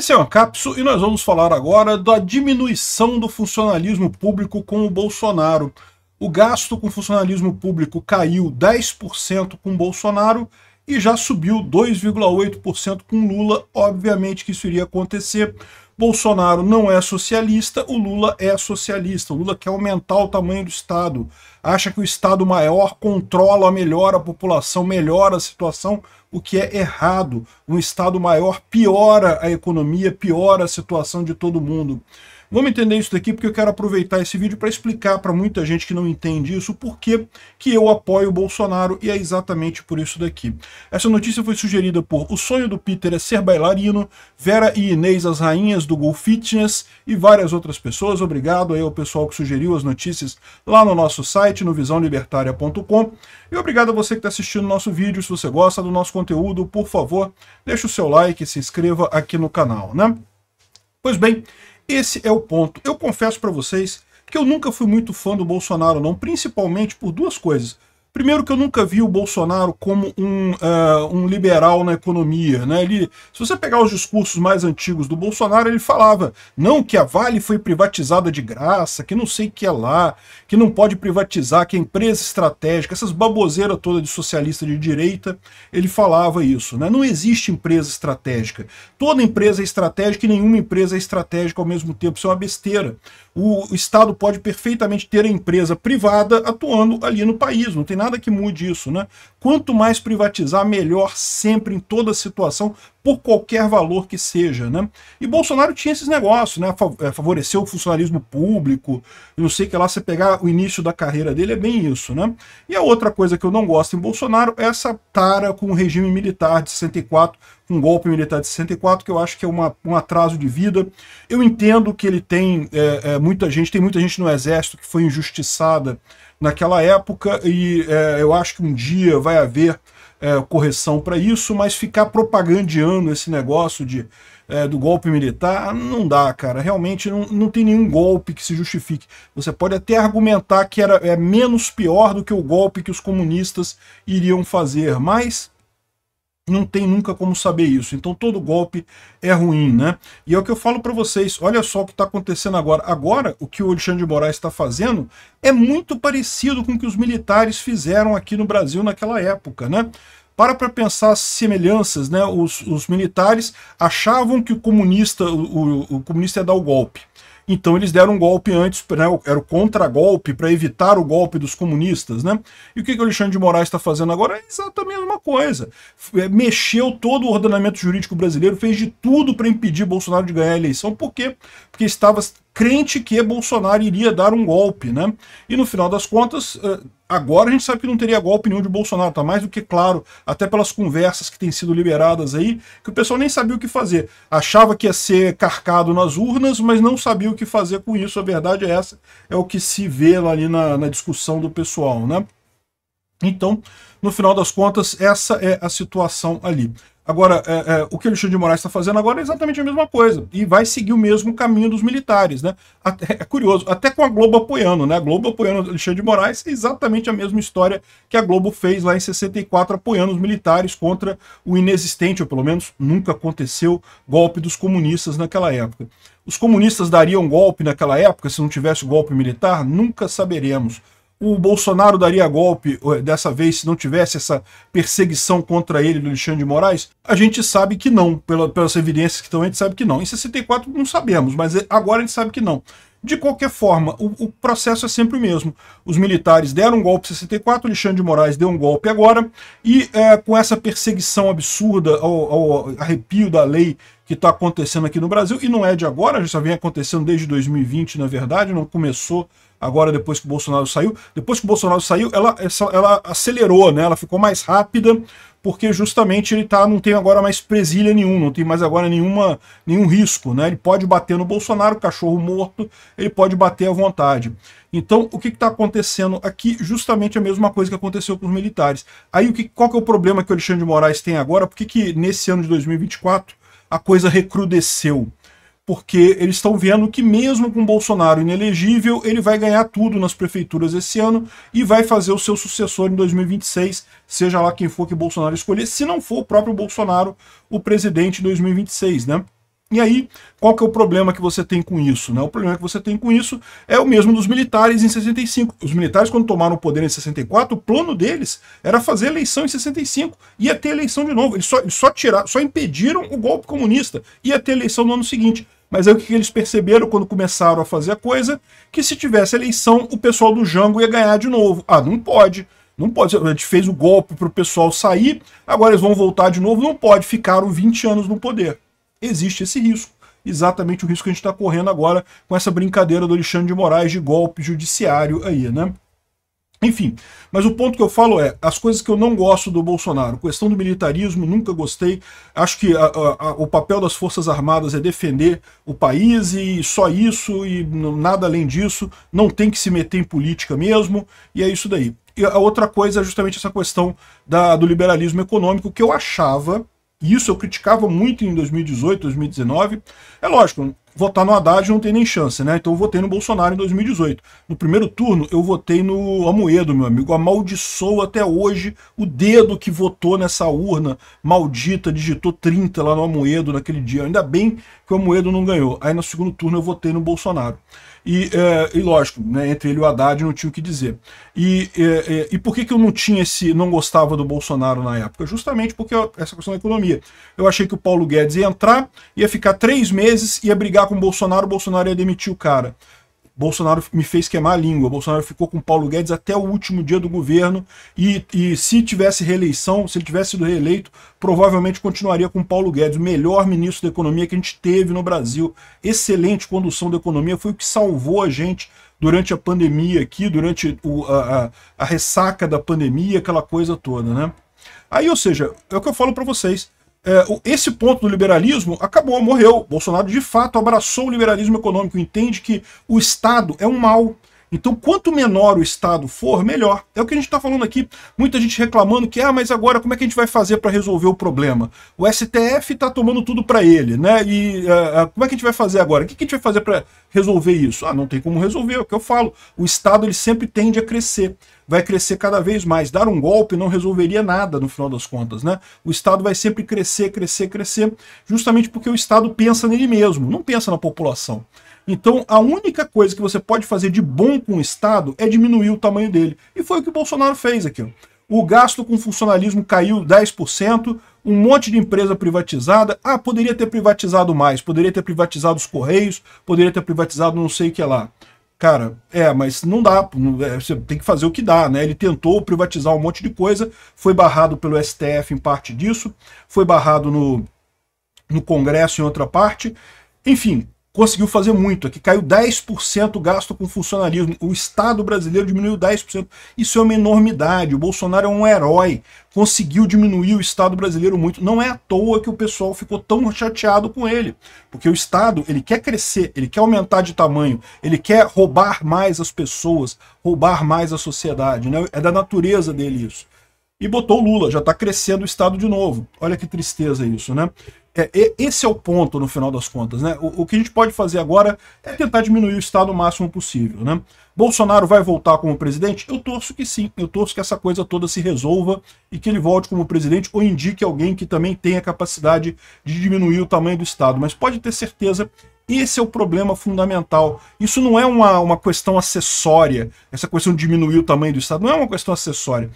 Esse é o Ancapso e nós vamos falar agora da diminuição do funcionalismo público com o Bolsonaro. O gasto com funcionalismo público caiu 10% com Bolsonaro e já subiu 2,8% com Lula. Obviamente que isso iria acontecer Bolsonaro não é socialista, o Lula é socialista. O Lula quer aumentar o tamanho do Estado, acha que o Estado maior controla melhor a população, melhora a situação, o que é errado. Um Estado maior piora a economia, piora a situação de todo mundo. Vamos entender isso daqui porque eu quero aproveitar esse vídeo para explicar para muita gente que não entende isso porque que eu apoio o Bolsonaro e é exatamente por isso daqui. Essa notícia foi sugerida por O Sonho do Peter é Ser Bailarino, Vera e Inês, as rainhas do Golf Fitness e várias outras pessoas. Obrigado aí ao pessoal que sugeriu as notícias lá no nosso site, no visãolibertária.com. E obrigado a você que está assistindo o nosso vídeo. Se você gosta do nosso conteúdo, por favor, deixe o seu like e se inscreva aqui no canal, né? Pois bem, esse é o ponto. Eu confesso para vocês que eu nunca fui muito fã do Bolsonaro, não, principalmente por duas coisas. Primeiro que eu nunca vi o Bolsonaro como um, uh, um liberal na economia. Né? Ele, se você pegar os discursos mais antigos do Bolsonaro, ele falava não que a Vale foi privatizada de graça, que não sei o que é lá, que não pode privatizar, que é empresa estratégica, essas baboseiras toda de socialista de direita, ele falava isso. Né? Não existe empresa estratégica. Toda empresa é estratégica e nenhuma empresa é estratégica ao mesmo tempo. Isso é uma besteira. O Estado pode perfeitamente ter a empresa privada atuando ali no país, não tem nada que mude isso, né? Quanto mais privatizar, melhor sempre em toda situação, por qualquer valor que seja, né? E Bolsonaro tinha esses negócios, né? É, favoreceu o funcionarismo público, não sei que lá, você pegar o início da carreira dele, é bem isso, né? E a outra coisa que eu não gosto em Bolsonaro é essa tara com o regime militar de 64, com um golpe militar de 64, que eu acho que é uma, um atraso de vida. Eu entendo que ele tem é, é, muita gente, tem muita gente no exército que foi injustiçada naquela época, e é, eu acho que um dia vai haver é, correção para isso, mas ficar propagandeando esse negócio de, é, do golpe militar, não dá, cara. Realmente não, não tem nenhum golpe que se justifique. Você pode até argumentar que era é menos pior do que o golpe que os comunistas iriam fazer, mas não tem nunca como saber isso. Então todo golpe é ruim, né? E é o que eu falo para vocês, olha só o que está acontecendo agora. Agora, o que o Alexandre de Moraes está fazendo é muito parecido com o que os militares fizeram aqui no Brasil naquela época, né? Para para pensar as semelhanças, né? Os, os militares achavam que o comunista, o, o, o comunista ia dar o golpe. Então eles deram um golpe antes, né, era o contragolpe para evitar o golpe dos comunistas. Né? E o que, que o Alexandre de Moraes está fazendo agora? É exatamente a mesma coisa. É, mexeu todo o ordenamento jurídico brasileiro, fez de tudo para impedir Bolsonaro de ganhar a eleição. Por quê? Porque estava crente que Bolsonaro iria dar um golpe. Né? E no final das contas Agora a gente sabe que não teria igual a opinião de Bolsonaro, tá mais do que claro, até pelas conversas que têm sido liberadas aí, que o pessoal nem sabia o que fazer. Achava que ia ser carcado nas urnas, mas não sabia o que fazer com isso. A verdade é essa, é o que se vê ali na, na discussão do pessoal, né? Então, no final das contas, essa é a situação ali. Agora, é, é, o que o Alexandre de Moraes está fazendo agora é exatamente a mesma coisa. E vai seguir o mesmo caminho dos militares, né? Até, é curioso, até com a Globo apoiando, né? A Globo apoiando o Alexandre de Moraes é exatamente a mesma história que a Globo fez lá em 64, apoiando os militares contra o inexistente, ou pelo menos nunca aconteceu, golpe dos comunistas naquela época. Os comunistas dariam golpe naquela época se não tivesse golpe militar? Nunca saberemos o Bolsonaro daria golpe eh, dessa vez se não tivesse essa perseguição contra ele do Alexandre de Moraes? A gente sabe que não, pelas evidências que estão, a gente sabe que não. Em 64 não sabemos, mas eh, agora a gente sabe que não. De qualquer forma, o, o processo é sempre o mesmo. Os militares deram um golpe em 64, Alexandre de Moraes deu um golpe agora, e é, com essa perseguição absurda ao, ao arrepio da lei que está acontecendo aqui no Brasil, e não é de agora, já vem acontecendo desde 2020, na verdade, não começou agora depois que o Bolsonaro saiu. Depois que o Bolsonaro saiu, ela, ela acelerou, né? Ela ficou mais rápida, porque justamente ele tá, não tem agora mais presilha nenhum, não tem mais agora nenhuma, nenhum risco, né? Ele pode bater no Bolsonaro, cachorro morto, ele pode bater à vontade. Então, o que está acontecendo aqui? Justamente a mesma coisa que aconteceu com os militares. Aí, o que, qual que é o problema que o Alexandre de Moraes tem agora? Por que, que nesse ano de 2024 a coisa recrudesceu? porque eles estão vendo que mesmo com Bolsonaro inelegível, ele vai ganhar tudo nas prefeituras esse ano e vai fazer o seu sucessor em 2026, seja lá quem for que Bolsonaro escolher, se não for o próprio Bolsonaro o presidente em 2026, né? E aí, qual que é o problema que você tem com isso? Né? O problema que você tem com isso é o mesmo dos militares em 65. Os militares, quando tomaram o poder em 64, o plano deles era fazer eleição em 65. Ia ter eleição de novo. Eles só, só, tiraram, só impediram o golpe comunista. Ia ter eleição no ano seguinte. Mas aí o que eles perceberam quando começaram a fazer a coisa? Que se tivesse eleição, o pessoal do Jango ia ganhar de novo. Ah, não pode. Não pode. A gente fez o golpe para o pessoal sair, agora eles vão voltar de novo. Não pode. Ficaram 20 anos no poder. Existe esse risco. Exatamente o risco que a gente está correndo agora com essa brincadeira do Alexandre de Moraes de golpe judiciário aí, né? Enfim, mas o ponto que eu falo é, as coisas que eu não gosto do Bolsonaro, questão do militarismo, nunca gostei, acho que a, a, o papel das Forças Armadas é defender o país e só isso e nada além disso, não tem que se meter em política mesmo, e é isso daí. E a outra coisa é justamente essa questão da, do liberalismo econômico, que eu achava, e isso eu criticava muito em 2018, 2019, é lógico, votar no Haddad não tem nem chance, né? Então eu votei no Bolsonaro em 2018. No primeiro turno, eu votei no Amoedo, meu amigo. Amaldiçoou até hoje o dedo que votou nessa urna maldita, digitou 30 lá no Amoedo naquele dia. Ainda bem que o Amoedo não ganhou. Aí no segundo turno eu votei no Bolsonaro. E, é, e lógico, né, entre ele e o Haddad não tinha o que dizer. E, é, é, e por que, que eu não tinha esse. não gostava do Bolsonaro na época? Justamente porque eu, essa questão da economia. Eu achei que o Paulo Guedes ia entrar, ia ficar três meses, ia brigar com o Bolsonaro, o Bolsonaro ia demitir o cara. Bolsonaro me fez queimar a língua. Bolsonaro ficou com Paulo Guedes até o último dia do governo e, e se tivesse reeleição, se ele tivesse sido reeleito, provavelmente continuaria com Paulo Guedes, o melhor ministro da economia que a gente teve no Brasil. Excelente condução da economia, foi o que salvou a gente durante a pandemia aqui, durante o, a, a, a ressaca da pandemia, aquela coisa toda, né? Aí, ou seja, é o que eu falo para vocês. É, esse ponto do liberalismo acabou, morreu. Bolsonaro de fato abraçou o liberalismo econômico, entende que o Estado é um mal, então, quanto menor o Estado for, melhor. É o que a gente está falando aqui. Muita gente reclamando que, ah, mas agora como é que a gente vai fazer para resolver o problema? O STF está tomando tudo para ele, né? E eh, eh, como é que a gente vai fazer agora? O que, que a gente vai fazer para resolver isso? Ah, não tem como resolver, é o que eu falo. O Estado ele sempre tende a crescer vai crescer cada vez mais. Dar um golpe não resolveria nada no final das contas, né? O Estado vai sempre crescer, crescer, crescer, justamente porque o Estado pensa nele mesmo, não pensa na população. Então, a única coisa que você pode fazer de bom com o Estado é diminuir o tamanho dele. E foi o que o Bolsonaro fez aqui. O gasto com funcionalismo caiu 10%, um monte de empresa privatizada. Ah, poderia ter privatizado mais, poderia ter privatizado os Correios, poderia ter privatizado não sei o que lá. Cara, é, mas não dá, é, você tem que fazer o que dá, né? Ele tentou privatizar um monte de coisa, foi barrado pelo STF em parte disso, foi barrado no, no Congresso em outra parte. Enfim, conseguiu fazer muito, aqui é caiu 10% o gasto com funcionalismo, o Estado brasileiro diminuiu 10%, isso é uma enormidade, o Bolsonaro é um herói, conseguiu diminuir o Estado brasileiro muito, não é à toa que o pessoal ficou tão chateado com ele, porque o Estado, ele quer crescer, ele quer aumentar de tamanho, ele quer roubar mais as pessoas, roubar mais a sociedade, né? é da natureza dele isso e botou Lula, já está crescendo o Estado de novo. Olha que tristeza isso, né? É, esse é o ponto, no final das contas. Né? O, o, que a gente pode fazer agora é tentar diminuir o Estado o máximo possível. Né? Bolsonaro vai voltar como presidente? Eu torço que sim. Eu torço que essa coisa toda se resolva e que ele volte como presidente ou indique alguém que também tenha capacidade de diminuir o tamanho do Estado. Mas pode ter certeza esse é o problema fundamental. Isso não é uma, uma questão acessória, essa questão de diminuir o tamanho do Estado, não é uma questão acessória.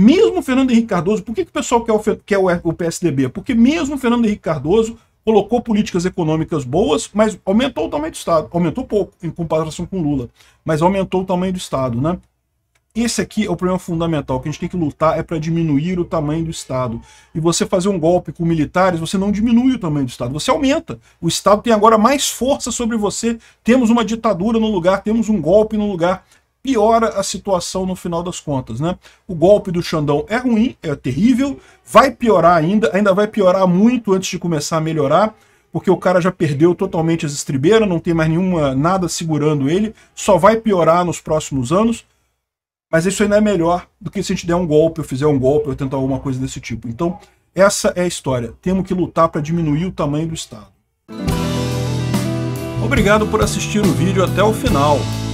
Mesmo o Fernando Henrique Cardoso, por que, que o pessoal quer o, quer o PSDB? Porque mesmo o Fernando Henrique Cardoso colocou políticas econômicas boas, mas aumentou o tamanho do Estado. Aumentou pouco em comparação com Lula, mas aumentou o tamanho do Estado, né? Esse aqui é o problema fundamental, que a gente tem que lutar é para diminuir o tamanho do Estado. E você fazer um golpe com militares, você não diminui o tamanho do Estado, você aumenta. O Estado tem agora mais força sobre você, temos uma ditadura no lugar, temos um golpe no lugar piora a situação no final das contas, né? O golpe do Xandão é ruim, é terrível, vai piorar ainda, ainda vai piorar muito antes de começar a melhorar, porque o cara já perdeu totalmente as estribeiras, não tem mais nenhuma nada segurando ele, só vai piorar nos próximos anos. Mas isso ainda é melhor do que se a gente der um golpe, ou fizer um golpe, ou tentar alguma coisa desse tipo. Então, essa é a história. Temos que lutar para diminuir o tamanho do Estado. Obrigado por assistir o vídeo até o final.